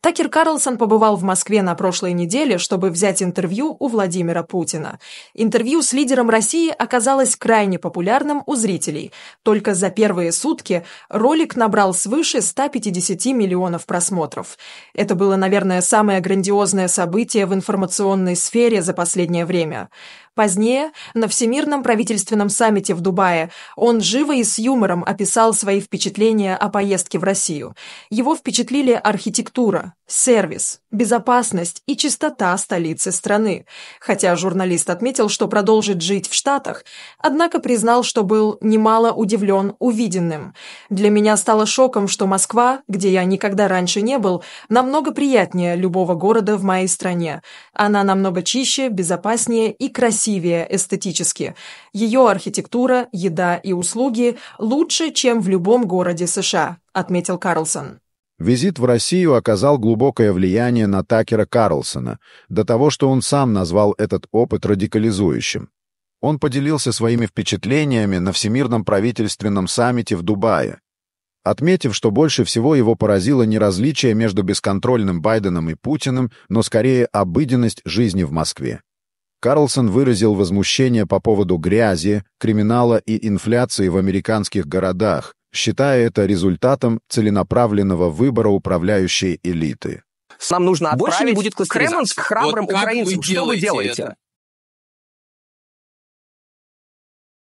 Такер Карлсон побывал в Москве на прошлой неделе, чтобы взять интервью у Владимира Путина. Интервью с лидером России оказалось крайне популярным у зрителей. Только за первые сутки ролик набрал свыше 150 миллионов просмотров. Это было, наверное, самое грандиозное событие в информационной сфере за последнее время. Позднее, на Всемирном правительственном саммите в Дубае, он живо и с юмором описал свои впечатления о поездке в Россию. Его впечатлили архитектура, сервис, безопасность и чистота столицы страны. Хотя журналист отметил, что продолжит жить в Штатах, однако признал, что был немало удивлен увиденным. «Для меня стало шоком, что Москва, где я никогда раньше не был, намного приятнее любого города в моей стране. Она намного чище, безопаснее и красивее эстетически. Ее архитектура, еда и услуги лучше, чем в любом городе США», отметил Карлсон. Визит в Россию оказал глубокое влияние на Такера Карлсона, до того, что он сам назвал этот опыт радикализующим. Он поделился своими впечатлениями на Всемирном правительственном саммите в Дубае, отметив, что больше всего его поразило не различие между бесконтрольным Байденом и Путиным, но скорее обыденность жизни в Москве. Карлсон выразил возмущение по поводу грязи, криминала и инфляции в американских городах, считая это результатом целенаправленного выбора управляющей элиты. Нам нужно Больше не будет к Кремль с храбрым вот украинцам. Что вы делаете? Это?